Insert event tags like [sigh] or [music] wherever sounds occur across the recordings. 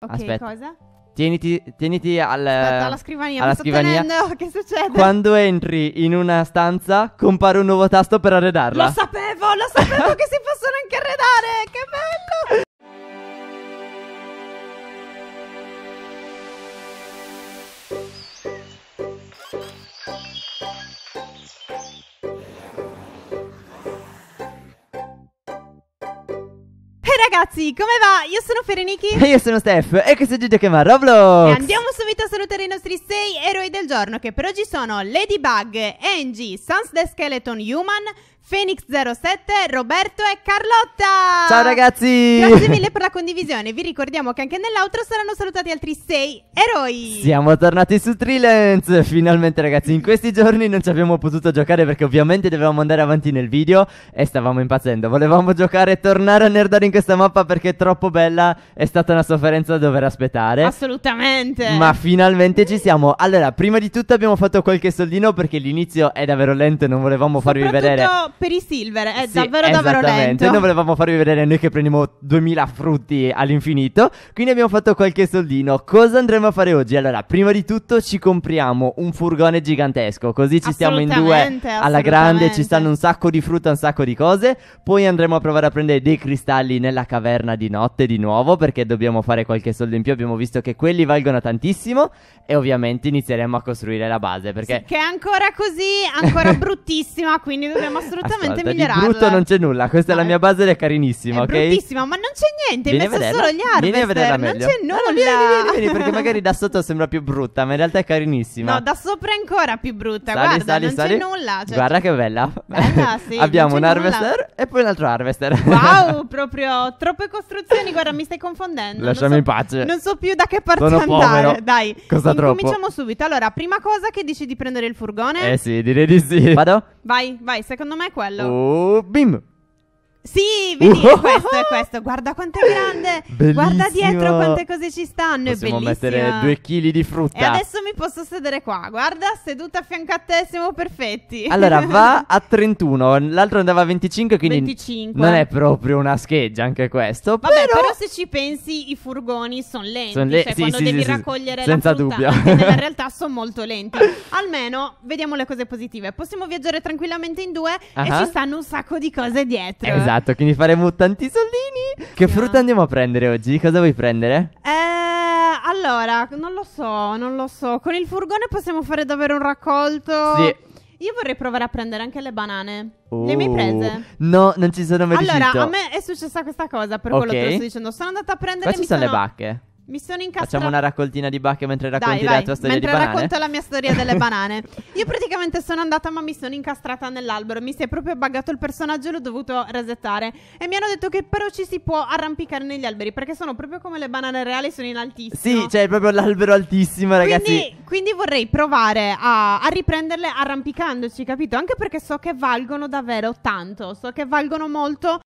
Ok, Aspetta. cosa? Tieniti, tieniti al, alla scrivania. alla scrivania. tenendo, [laughs] che succede? Quando entri in una stanza, compare un nuovo tasto per arredarla. Lo sapevo, lo sapevo [laughs] che si possono anche arredare. Che bello! ragazzi, come va? Io sono Fereniki E [laughs] io sono Steph E questo è Gigi che va Roblox E andiamo subito a salutare i nostri sei eroi del giorno Che per oggi sono Ladybug, Angie, Sans the Skeleton Human Phoenix07, Roberto e Carlotta Ciao ragazzi Grazie mille [laughs] per la condivisione Vi ricordiamo che anche nell'altro saranno salutati altri sei eroi Siamo tornati su Trilance Finalmente ragazzi in questi giorni non ci abbiamo potuto giocare Perché ovviamente dovevamo andare avanti nel video E stavamo impazzendo Volevamo giocare e tornare a nerdare in questa mappa mappa perché è troppo bella. È stata una sofferenza da dover aspettare. Assolutamente. Ma finalmente ci siamo. Allora, prima di tutto abbiamo fatto qualche soldino perché l'inizio è davvero lento e non volevamo farvi vedere. per i silver, è sì, davvero davvero lento. Non volevamo farvi vedere noi che prendiamo 2000 frutti all'infinito. Quindi abbiamo fatto qualche soldino. Cosa andremo a fare oggi? Allora, prima di tutto ci compriamo un furgone gigantesco, così ci stiamo in due alla grande, ci stanno un sacco di frutta, un sacco di cose. Poi andremo a provare a prendere dei cristalli nella casa caverna di notte di nuovo perché dobbiamo fare qualche soldo in più. Abbiamo visto che quelli valgono tantissimo e ovviamente inizieremo a costruire la base perché... Sì, che è ancora così, ancora [laughs] bruttissima, quindi dobbiamo assolutamente Ascolta, migliorarla. Di brutto non c'è nulla, questa no, è la mia base ed è carinissima, è ok? bruttissima, ma non c'è niente, vieni messo solo gli armi. Vieni a vederla meglio. Non c'è nulla. vieni, vieni, vieni, perché magari da sotto sembra più brutta, ma in realtà è carinissima. No, da sopra è ancora più brutta, sali, guarda, sali, non sali. c'è nulla. Cioè, Guarda che bella. bella sì, [laughs] Abbiamo un harvester nulla. e poi un altro harvester. Wow, [laughs] proprio troppe costruzioni, guarda, mi stai confondendo. Lasciami so, in pace. Non so più da che parte Sono andare. Povero. Dai, Cosa cominciamo subito. Allora, prima cosa che dici di prendere il furgone? Eh sì, direi di sì. Vado? Vai, vai, secondo me è quello. Oh, bim. Sì, vedi, uh-huh. questo, è questo. Guarda quanto è grande. Bellissimo. Guarda dietro quante cose ci stanno. Possiamo è bellissimo. mettere due chili di frutta. E adesso mi posso sedere qua. Guarda, seduta a fianco a te, siamo perfetti. Allora, va [laughs] a 31. L'altro andava a 25, quindi 25. non è proprio una scheggia anche questo. Vabbè, però, però se ci pensi, i furgoni sono lenti. Son le... Cioè, sì, quando sì, devi sì, raccogliere senza la frutta, dubbio. nella [laughs] realtà sono molto lenti. Almeno, vediamo le cose positive. Possiamo viaggiare tranquillamente in due uh-huh. e ci stanno un sacco di cose dietro. Esatto. Esatto, quindi faremo tanti soldini. Che frutta andiamo a prendere oggi? Cosa vuoi prendere? Eh allora, non lo so, non lo so. Con il furgone possiamo fare davvero un raccolto? Sì. Io vorrei provare a prendere anche le banane. Oh. Le mie prese? No, non ci sono mai allora, riuscito. Allora, a me è successa questa cosa, per okay. quello che lo sto dicendo. Sono andata a prendere... Ma ci sono, sono le bacche. Mi sono incastrata. Facciamo una raccoltina di bacche mentre racconti Dai, la tua storia mentre di banane. Mentre racconto la mia storia delle [laughs] banane. Io praticamente sono andata, ma mi sono incastrata nell'albero. Mi si è proprio buggato il personaggio e l'ho dovuto resettare. E mi hanno detto che però ci si può arrampicare negli alberi perché sono proprio come le banane reali, sono in altissimo. Sì, cioè proprio l'albero altissimo, ragazzi. Quindi, quindi vorrei provare a, a riprenderle arrampicandoci, capito? Anche perché so che valgono davvero tanto. So che valgono molto.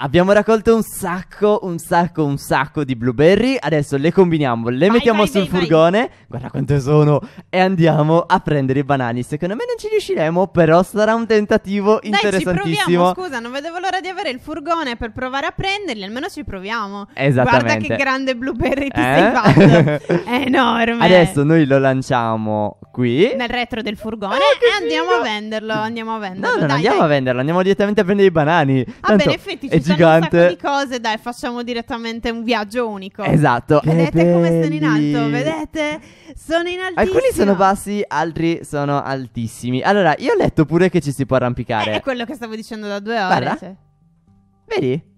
Abbiamo raccolto un sacco, un sacco, un sacco di blueberry. Adesso le combiniamo, le vai, mettiamo vai, sul vai, furgone. Guarda quante sono. E andiamo a prendere i banani. Secondo me non ci riusciremo, però sarà un tentativo Dai, interessantissimo. proviamo, scusa, non vedevo l'ora di avere il furgone per provare a prenderli. Almeno ci proviamo. Esattamente. Guarda che grande blueberry ti eh? sei fatto. [laughs] È enorme. Adesso noi lo lanciamo qui. Nel retro del furgone. Ah, e andiamo figo. a venderlo. Andiamo a venderlo. No, non dai, andiamo dai. a venderlo. Andiamo direttamente a prendere i banani. Ah, Tanto, ah, beh, in effetti ci gigante. Un sacco di cose, dai, facciamo direttamente un viaggio unico. Esatto. Eh, vedete Che come sono in alto? Vedete? Sono in altissimo. Alcuni sono bassi, altri sono altissimi. Allora, io ho letto pure che ci si può arrampicare. Eh, È quello che stavo dicendo da due ore. Guarda. cioè. Vedi?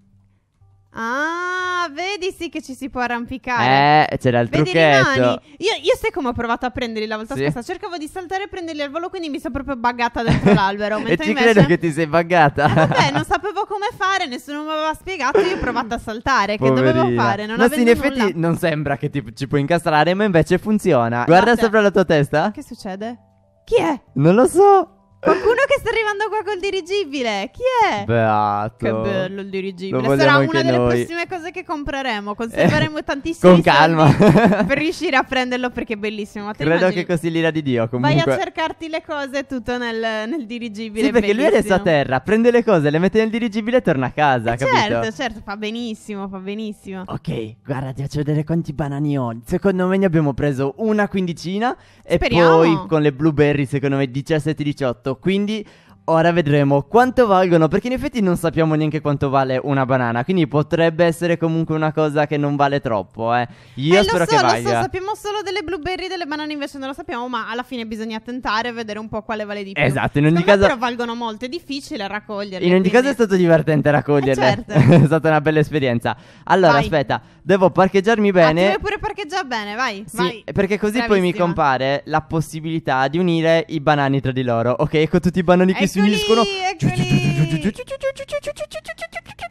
Ah, vedi sì che ci si può arrampicare. Eh, c'era il vedi, trucchetto. Rimani. Io, io sai come ho provato a prenderli la volta sì. scorsa? Cercavo di saltare e prenderli al volo, quindi mi sono proprio buggata dentro l'albero. [laughs] e ci invece... credo che ti sei buggata. Eh, vabbè, [laughs] non sapevo come fare, nessuno mi aveva spiegato. Io ho provato a saltare. Poverina. Che dovevo fare? Non no, sì, in effetti nulla. non sembra che ti, ci puoi incastrare, ma invece funziona. Guarda Guarda sopra la tua testa. Che succede? Chi è? Non lo so. Qualcuno che sta arrivando qua col dirigibile. Chi è? Beato. Che bello il dirigibile. Sarà una delle noi. prossime cose che compreremo. [laughs] Conserveremo eh, tantissimi Con calma. [laughs] per riuscire a prenderlo perché è bellissimo. Ma Credo immagini? che così l'ira di Dio. Comunque. Vai a cercarti le cose tutto nel, nel dirigibile. Sì, perché bellissimo. lui è adesso a terra, prende le cose, le mette nel dirigibile e torna a casa. Eh capito? certo, certo. Fa benissimo, fa benissimo. Ok, guarda, ti faccio vedere quanti banani ho. Secondo me ne abbiamo preso una quindicina. Speriamo. E poi con le blueberry, secondo me 17-18. Quindi Ora vedremo quanto valgono, perché in effetti non sappiamo neanche quanto vale una banana, quindi potrebbe essere comunque una cosa che non vale troppo, eh. Io eh, spero so, che valga. Lo so, sappiamo solo delle blueberry, delle banane invece non lo sappiamo, ma alla fine bisogna tentare e vedere un po' quale vale di più. Esatto, in ogni Secondo caso... Però valgono molto, è difficile raccoglierle. In ogni quindi... caso è stato divertente eh, raccoglierle. Eh, certo. [laughs] è stata una bella esperienza. Allora, vai. aspetta, devo parcheggiarmi bene. Ah, devi pure parcheggiare bene, vai, sì, vai. perché così Bravissima. poi mi compare la possibilità di unire i banani tra di loro, ok? Con tutti i banani che si ecco, finiscono.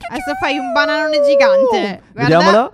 Adesso fai un bananone gigante. Vediamolo.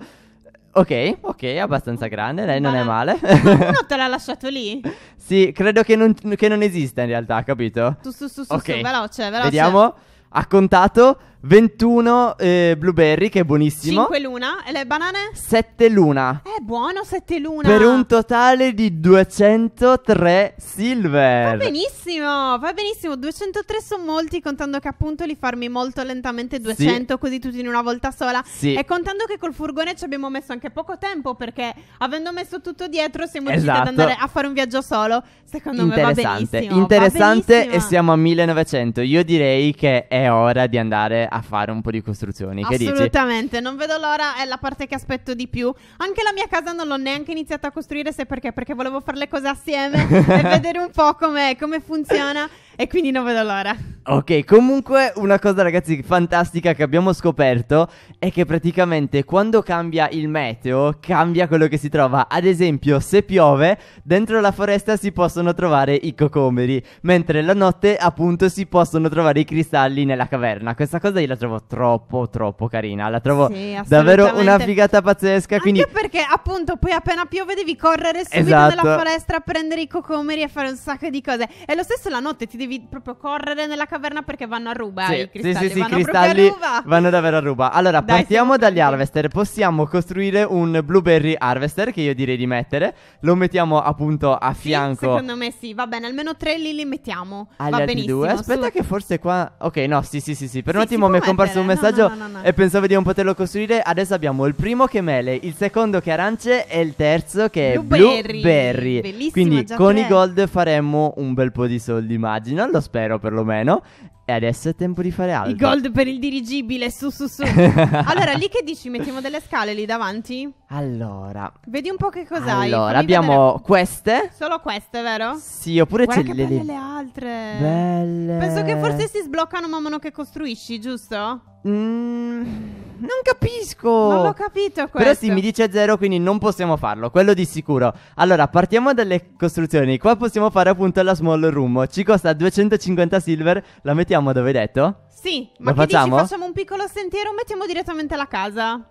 Ok, ok, abbastanza grande, lei non Ma... è male. Qualcuno te l'ha lasciato lì? [laughs] sì, credo che non, che non esista in realtà, capito? su, su, su, okay. su, veloce, veloce. Vediamo, ha contato 21 eh, blueberry, che è buonissimo. 5 luna. E le banane? 7 luna. È eh, buono 7 luna. Per un totale di 203 silver. Va benissimo, va benissimo. 203 sono molti, contando che appunto li farmi molto lentamente 200, sì. così tutti in una volta sola. Sì. E contando che col furgone ci abbiamo messo anche poco tempo, perché avendo messo tutto dietro siamo riusciti esatto. ad andare a fare un viaggio solo. Secondo me va benissimo. Interessante, va benissimo. e siamo a 1900. Io direi che è ora di andare a a fare un po' di costruzioni. Assolutamente, non vedo l'ora, è la parte che aspetto di più. Anche la mia casa non l'ho neanche iniziata a costruire, se perché? Perché volevo fare le cose assieme [laughs] e vedere un po' come funziona e quindi non vedo l'ora. Ok, comunque una cosa ragazzi fantastica che abbiamo scoperto è che praticamente quando cambia il meteo cambia quello che si trova. Ad esempio, se piove, dentro la foresta si possono trovare i cocomeri, mentre la notte appunto si possono trovare i cristalli nella caverna. Questa cosa io la trovo troppo troppo carina, la trovo sì, davvero una figata pazzesca, Anche quindi perché appunto poi appena piove devi correre subito esatto. nella foresta a prendere i cocomeri e fare un sacco di cose. E lo stesso la notte ti devi devi proprio correre nella caverna perché vanno a ruba sì, i cristalli. Sì, sì, sì, vanno i cristalli vanno davvero a ruba. Allora, Dai, partiamo dagli pronti. harvester. Possiamo costruire un blueberry harvester che io direi di mettere. Lo mettiamo appunto a fianco. Sì, secondo me sì, va bene, almeno tre lì li mettiamo. Agli va benissimo. Due. Aspetta su. che forse qua Ok, no, sì, sì, sì, sì. Per sì, un attimo mi è comparso un messaggio no, no, no, e pensavo di non poterlo costruire. Adesso abbiamo il primo che è mele, il secondo che è arance e il terzo che è blueberry. blueberry. Bellissimo, Quindi con pre. i gold faremmo un bel po' di soldi, immagino immagino, lo spero perlomeno. E adesso è tempo di fare altro. I gold per il dirigibile, su su su. [laughs] allora, lì che dici? Mettiamo delle scale lì davanti? Allora. Vedi un po' che cos'hai. Allora, abbiamo vedere. queste. Solo queste, vero? Sì, oppure Guarda c'è le, belle le altre. Belle. Penso che forse si sbloccano man mano che costruisci, giusto? Mmm non capisco. Non l'ho capito questo. Però sì, mi dice zero, quindi non possiamo farlo, quello di sicuro. Allora, partiamo dalle costruzioni. Qua possiamo fare appunto la small room. Ci costa 250 silver, la mettiamo dove hai detto? Sì, ma Lo che facciamo? Dici, facciamo un piccolo sentiero, mettiamo direttamente la casa.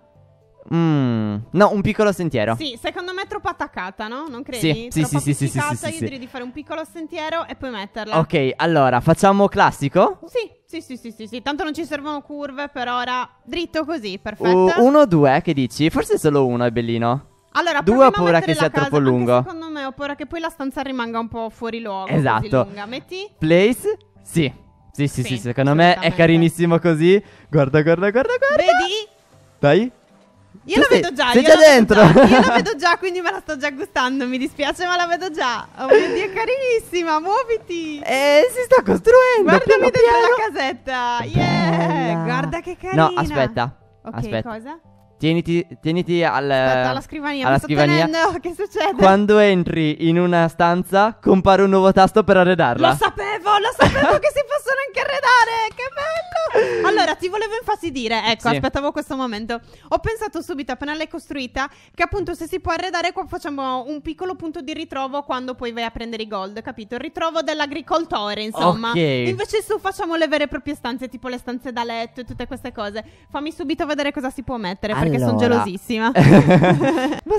Mm, no, un piccolo sentiero. Sì, secondo me è troppo attaccata, no? Non credi? Sì, sì, sì, sì, sì, sì, Io direi di fare un piccolo sentiero e poi metterla. Ok, allora, facciamo classico? Sì, sì, sì, sì, sì, sì. Tanto non ci servono curve per ora. Dritto così, perfetto. Uh, uno o due, che dici? Forse solo uno è bellino. Allora, due ho paura che sia casa, troppo lungo. Secondo me ho paura che poi la stanza rimanga un po' fuori luogo. Esatto. Metti. Place? Sì. Sì, sì, sì, sì secondo me è carinissimo così. Guarda, guarda, guarda, guarda. Vedi? Dai. Io la vedo già, sei già dentro. Già, io la [laughs] vedo già, quindi me la sto già gustando. Mi dispiace, ma la vedo già. Oh mio dio, carinissima, muoviti. Eh, si sta costruendo. Guardami piano, dentro piano. la casetta. Yeah, guarda che carina. No, aspetta. Ok, aspetta. cosa? Tieniti, tieniti al, Aspetta, alla scrivania. Alla scrivania. Tenendo, [laughs] che succede? Quando entri in una stanza, compare un nuovo tasto per arredarla. Lo sapevo sapevo, lo sapevo che si possono anche arredare. Che bello! [laughs] Allora, ti volevo infastidire. Ecco, sì. aspettavo questo momento. Ho pensato subito, appena l'hai costruita, che appunto se si può arredare, qua facciamo un piccolo punto di ritrovo quando poi vai a prendere i gold, capito? Il ritrovo dell'agricoltore, insomma. Okay. Invece su facciamo le vere e proprie stanze, tipo le stanze da letto e tutte queste cose. Fammi subito vedere cosa si può mettere, allora. perché sono gelosissima. [laughs] Ma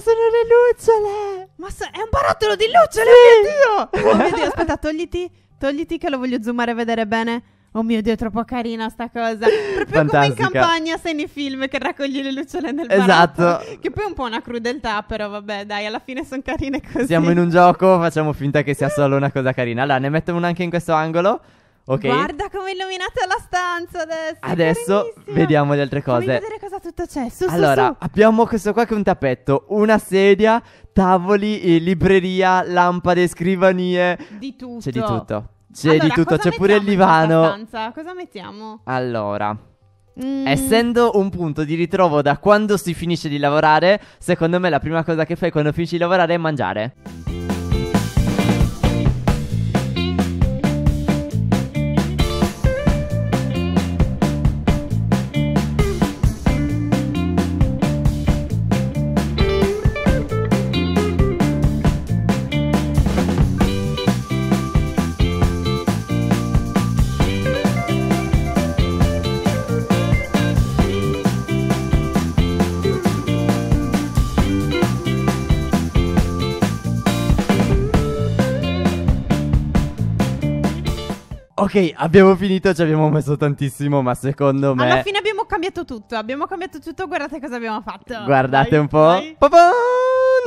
sono le lucciole! Ma so- è un barattolo di lucciole, sì. Oh mio Dio! [laughs] Oh mio Dio, aspetta, togliti Togliti che lo voglio zoomare e vedere bene. Oh mio Dio, è troppo carina sta cosa. Proprio Fantastica. come in campagna sei nei film che raccogli le lucciole nel barattolo. Esatto. che poi è un po' una crudeltà, però vabbè, dai, alla fine sono carine così. Siamo in un gioco, facciamo finta che sia solo una cosa carina. Allora, ne mettiamo una anche in questo angolo. Okay. Guarda come è illuminata la stanza adesso. Adesso vediamo le altre cose. Voglio vedere cosa tutto c'è. Su, allora, su, su. abbiamo questo qua che è un tappeto, una sedia, tavoli, eh, libreria, lampade, scrivanie. Di tutto. C'è di tutto. C'è allora, di tutto, c'è pure il divano. Cosa mettiamo? Allora. Mm. Essendo un punto di ritrovo da quando si finisce di lavorare, secondo me la prima cosa che fai quando finisci di lavorare è mangiare. Ok, abbiamo finito, ci abbiamo messo tantissimo, ma secondo me... Alla fine abbiamo cambiato tutto, abbiamo cambiato tutto, guardate cosa abbiamo fatto. Guardate vai, un po'. Vai.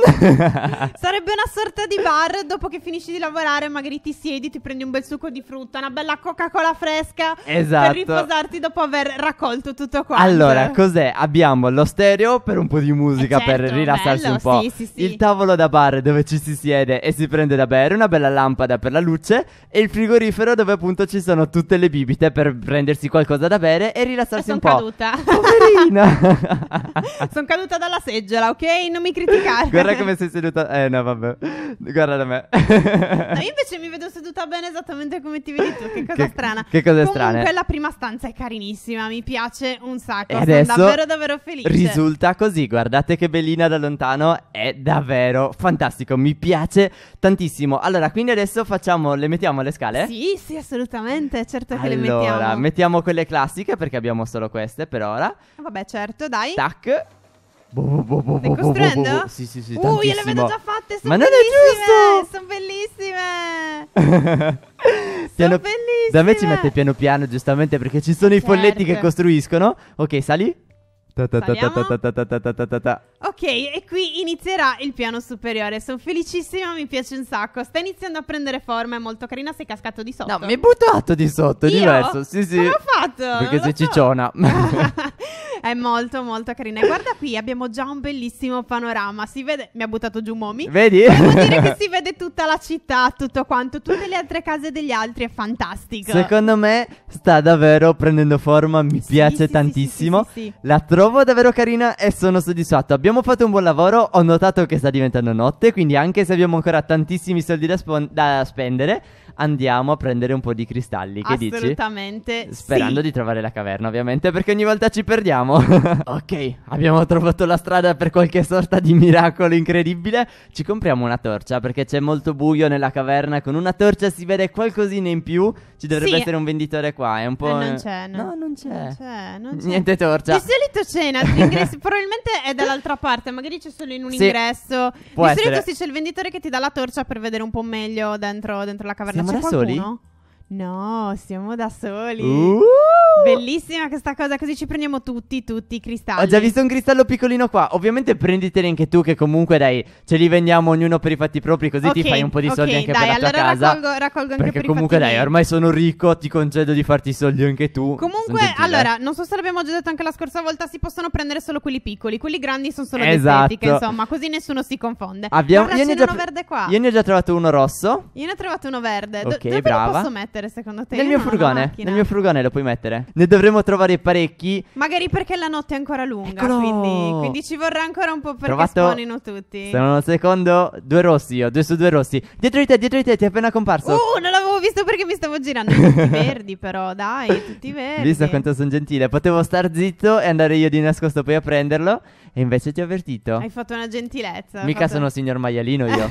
[laughs] Sarebbe una sorta di bar dopo che finisci di lavorare, magari ti siedi, ti prendi un bel succo di frutta, una bella Coca-Cola fresca esatto. per riposarti dopo aver raccolto tutto quanto. Allora, cos'è? Abbiamo lo stereo per un po' di musica eh certo, per rilassarsi bello, un po'. Sì, sì, sì. Il tavolo da bar dove ci si siede e si prende da bere, una bella lampada per la luce e il frigorifero dove appunto ci sono tutte le bibite per prendersi qualcosa da bere e rilassarsi e un po'. Sono caduta. Poverina. [laughs] sono caduta dalla seggiola, ok? Non mi criticare. Guarda Guarda come sei seduta. Eh, no, vabbè. Guarda da me. no, io invece mi vedo seduta bene esattamente come ti vedi tu. Che cosa che, strana. Che cosa strana. Comunque, la prima stanza è carinissima. Mi piace un sacco. E Sono davvero, davvero felice. Risulta così. Guardate che bellina da lontano. È davvero fantastico. Mi piace tantissimo. Allora, quindi adesso facciamo. Le mettiamo le scale? Sì, sì, assolutamente. Certo che allora, le mettiamo. Allora, mettiamo quelle classiche perché abbiamo solo queste per ora. Vabbè, certo, dai. Tac. Boh, boh, boh, Stai costruendo? Sì, sì, sì, uh, io le vedo già fatte, sono Ma non è giusto! Sono bellissime! [laughs] piano, sono bellissime! Da me ci mette piano piano, giustamente, perché ci sono i certo. folletti che costruiscono. Ok, sali. Ok, e qui inizierà il piano superiore. Sono felicissima, mi piace un sacco. Sta iniziando a prendere forma, è molto carina. Sei cascato di sotto. No, mi hai buttato di sotto, è diverso. Sì, sì. Come ho fatto? Perché sei so. cicciona. [laughs] [laughs] È molto, molto carina. E guarda qui, abbiamo già un bellissimo panorama. Si vede, mi ha buttato giù Momi. Vedi? Devo dire che si vede tutta la città, tutto quanto, tutte le altre case degli altri. È fantastico. Secondo me sta davvero prendendo forma. Mi sì, piace sì, tantissimo. Sì, la trovo davvero carina e sono soddisfatto. Abbiamo fatto un buon lavoro. Ho notato che sta diventando notte. Quindi, anche se abbiamo ancora tantissimi soldi da, da spendere, andiamo a prendere un po' di cristalli. Che dici? Assolutamente. Sperando sì. di trovare la caverna, ovviamente, perché ogni volta ci perdiamo. [laughs] ok, abbiamo trovato la strada per qualche sorta di miracolo incredibile. Ci compriamo una torcia perché c'è molto buio nella caverna. Con una torcia si vede qualcosina in più. Ci dovrebbe sì. essere un venditore qua. È un po'. Eh, non c'è, no. no non, c'è. Non, c'è, non [laughs] c'è. Niente torcia. Di solito c'è l'ingresso. probabilmente è dall'altra parte. Magari c'è solo in un sì. ingresso. Può di essere. solito sì, c'è il venditore che ti dà la torcia per vedere un po' meglio dentro, dentro la caverna. Siamo siamo da soli? No, siamo da soli. Uh! Bellissima questa cosa, così ci prendiamo tutti, tutti i cristalli. Ho già visto un cristallo piccolino qua. Ovviamente prenditeli anche tu, che comunque dai, ce li vendiamo ognuno per i fatti propri, così okay, ti fai un po' di soldi anche dai, per la tua allora casa. Raccolgo, raccolgo anche perché per comunque dai, miei. ormai sono ricco, ti concedo di farti i soldi anche tu. Comunque, allora, eh. non so se l'abbiamo già detto anche la scorsa volta, si possono prendere solo quelli piccoli, quelli grandi sono solo esatto. d'estetica, insomma, così nessuno si confonde. Abbiamo Guarda, io ne, ne uno verde qua. Io ne ho già trovato uno rosso. Io ne ho trovato uno verde. Ok, Do- brava. Lo posso mettere secondo te? Nel mio furgone, nel mio furgone lo puoi mettere. Eh? Ne dovremo trovare parecchi. Magari perché la notte è ancora lunga, quindi, quindi ci vorrà ancora un po' perché Trovato... spawnino tutti. Sono un secondo, due rossi io, due su due rossi. Dietro di te, dietro di te, ti è appena comparso. Uh, non l'avevo visto perché mi stavo girando. Tutti [laughs] verdi, però, dai, tutti verdi. Visto quanto sono gentile. Potevo star zitto e andare io di nascosto poi a prenderlo. E invece ti ho avvertito. Hai fatto una gentilezza. Mica fatto... sono signor maialino io.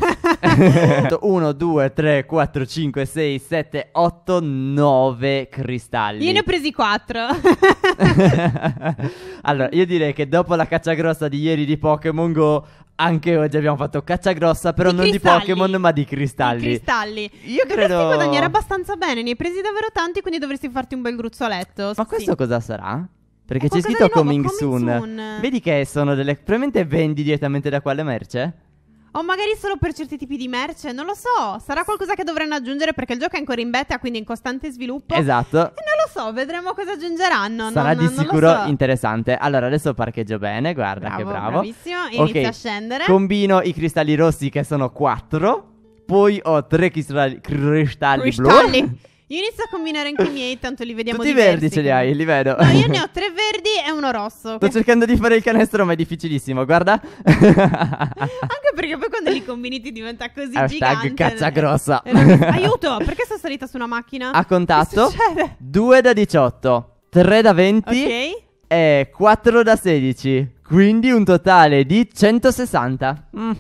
1, 2, 3, 4, 5, 6, 7, 8, 9 cristalli. Io ne ho presi 4. [laughs] allora, io direi che dopo la caccia grossa di ieri di Pokémon Go anche oggi abbiamo fatto caccia grossa, però di non cristalli. di Pokémon, ma di cristalli. Di cristalli. Io dovresti credo. Dovresti guadagnare abbastanza bene, ne hai presi davvero tanti, quindi dovresti farti un bel gruzzoletto. Ma sì. questo cosa sarà? Perché c'è scritto nuovo, coming, coming soon. soon. Vedi che sono delle. Probabilmente vendi direttamente da quale merce? O magari solo per certi tipi di merce, non lo so. Sarà qualcosa che dovranno aggiungere perché il gioco è ancora in beta, quindi in costante sviluppo. Esatto. E non lo so, vedremo cosa aggiungeranno. Sarà non, di non sicuro so. interessante. Allora, adesso parcheggio bene, guarda bravo, che bravo. Bravissimo, inizia okay. a scendere. Combino i cristalli rossi che sono quattro. Poi ho tre cristalli, cristalli, cristalli. blu. [laughs] Io inizio a combinare anche i miei, tanto li vediamo Tutti diversi. verdi ce li hai, li vedo. No, io ne ho [laughs] tre verdi e uno rosso. Sto cercando di fare il canestro, ma è difficilissimo, guarda. [laughs] anche perché poi quando li combini ti diventa così Hashtag gigante. caccia grossa. Eh, aiuto, perché sono salita su una macchina? A contatto. 2 da 18, 3 da 20. Ok e 4 da 16. Quindi un totale di 160. Mm.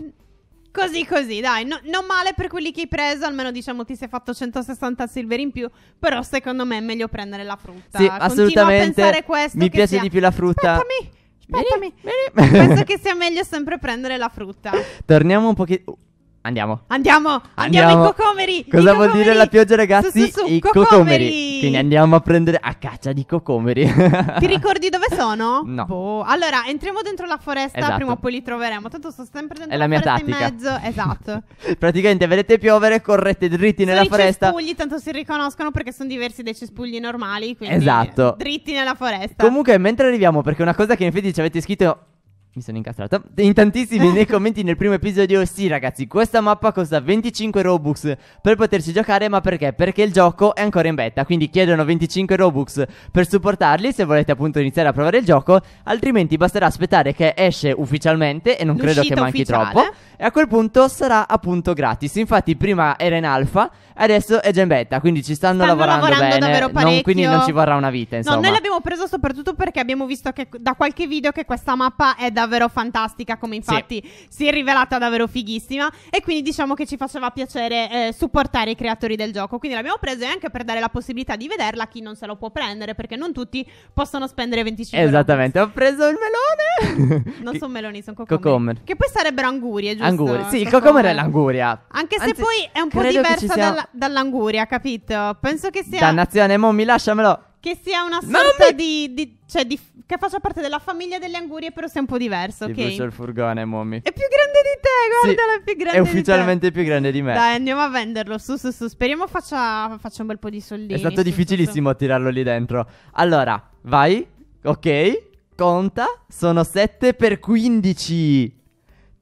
Così così, dai, no, non male per quelli che hai preso, almeno diciamo ti sei fatto 160 silver in più, però secondo me è meglio prendere la frutta. Sì, assolutamente. a pensare questo. Mi piace sia. di più la frutta. Aspettami, aspettami. Vieni, vieni. Penso [laughs] che sia meglio sempre prendere la frutta. Torniamo un pochino Andiamo. Andiamo. Andiamo, i cocomeri. Cosa I vuol cocomeri. dire la pioggia, ragazzi? Su, su, su, I cocomeri. cocomeri. Quindi andiamo a prendere a caccia di cocomeri. Ti ricordi dove sono? No. Boh. Allora, entriamo dentro la foresta, esatto. prima o poi li troveremo. Tanto sto sempre dentro È la, la mia tattica. in mezzo. Esatto. [laughs] Praticamente vedete piovere, correte dritti sono nella foresta. I cespugli tanto si riconoscono perché sono diversi dai cespugli normali, quindi esatto. dritti nella foresta. Comunque, mentre arriviamo, perché una cosa che in effetti ci avete scritto mi sono incastrato. In tantissimi nei [laughs] commenti nel primo episodio, sì ragazzi, questa mappa costa 25 Robux per poterci giocare, ma perché? Perché il gioco è ancora in beta, quindi chiedono 25 Robux per supportarli se volete appunto iniziare a provare il gioco, altrimenti basterà aspettare che esce ufficialmente e non L'uscita credo che manchi ufficiale. troppo. E a quel punto sarà appunto gratis. Infatti prima era in alfa, adesso è già in beta, quindi ci stanno, stanno lavorando, lavorando bene, non, quindi non ci vorrà una vita, insomma. No, noi l'abbiamo preso soprattutto perché abbiamo visto che da qualche video che questa mappa è da davvero fantastica, come infatti sì. si è rivelata davvero fighissima. E quindi diciamo che ci faceva piacere eh, supportare i creatori del gioco. Quindi l'abbiamo presa e anche per dare la possibilità di vederla a chi non se lo può prendere, perché non tutti possono spendere 25 euro. Esattamente, ho preso il melone. [laughs] non sono meloni, sono cocomeri. cocomeri. Che poi sarebbero angurie, giusto? Angurie, sì, il cocomero è l'anguria. Anche Anzi, se poi è un po' diversa sia... dall'anguria, capito? Penso che sia... Dannazione, mo mi lasciamelo. Che sia una sorta mi... di, di, cioè di, Che faccia parte della famiglia delle angurie, però sia un po' diverso. Ti okay? il furgone, mommy. È più grande di te, guarda, sì, è più grande. di È ufficialmente più grande di me. Dai, andiamo a venderlo. Su, su, su. Speriamo faccia, faccia un bel po' di soldini. È stato su, difficilissimo su, su. tirarlo lì dentro. Allora, vai. Ok. Conta. Sono 7 per 15.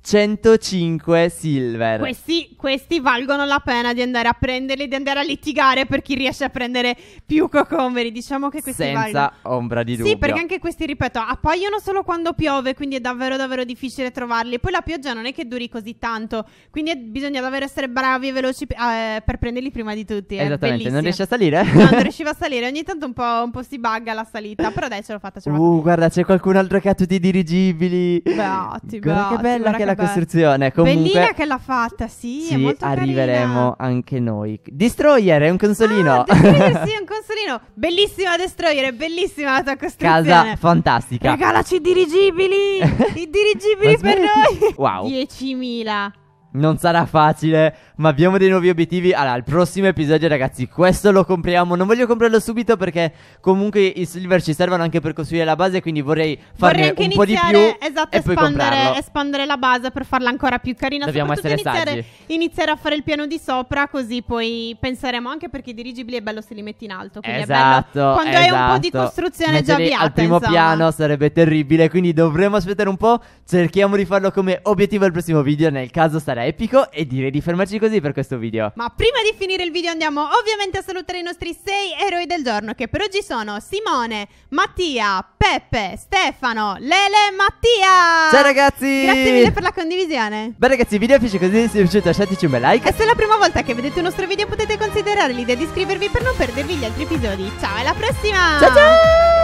105 silver. Questi, questi, valgono la pena di andare a prenderli, di andare a litigare per chi riesce a prendere più cocomeri. Diciamo che questi Senza valgono. ombra di dubbio. Sì, perché anche questi, ripeto, appaiono solo quando piove, quindi è davvero, davvero difficile trovarli. Poi la pioggia non è che duri così tanto, quindi bisogna davvero essere bravi e veloci eh, per prenderli prima di tutti. Eh. Esattamente, bellissimo. non riesci a salire? No, non [laughs] riusciva a salire. Ogni tanto un po', un po si bugga la salita, però dai, ce l'ho fatta. Ce l'ho uh, guarda, c'è qualcun altro che ha tutti i dirigibili. ottimo. guarda che bella che, che la costruzione. Comunque, bellina che l'ha fatta, sì. è Ci arriveremo carina. anche noi. Destroyer è un consolino. Ah, Destroyer, sì, è un [laughs] consolino. Bellissima Destroyer, bellissima la tua costruzione. Casa fantastica. Regalaci i dirigibili. [laughs] I dirigibili per noi. Wow. 10.000. Non sarà facile, ma abbiamo dei nuovi obiettivi. Allora, il prossimo episodio, ragazzi, questo lo compriamo. Non voglio comprarlo subito perché comunque i silver ci servono anche per costruire la base, quindi vorrei farne vorrei un po' di più esatto, e poi espandere la base per farla ancora più carina. Dobbiamo essere iniziare, saggi. Iniziare a fare il piano di sopra, così poi penseremo anche perché i dirigibili è bello se li metti in alto. Esatto, quando esatto. hai un po' di esatto. costruzione Metterli già avviata. Al primo insomma. piano sarebbe terribile, quindi dovremo aspettare un po'. Cerchiamo di farlo come obiettivo al prossimo video, nel caso sarebbe era epico e direi di fermarci così per questo video. Ma prima di finire il video andiamo ovviamente a salutare i nostri sei eroi del giorno che per oggi sono Simone, Mattia, Peppe, Stefano, Lele, e Mattia. Ciao ragazzi! Grazie mille per la condivisione. Beh ragazzi, il video piace così, se vi è piaciuto lasciateci un bel like. E se è la prima volta che vedete il nostro video potete considerare l'idea di iscrivervi per non perdervi gli altri episodi. Ciao, e alla prossima! Ciao ciao!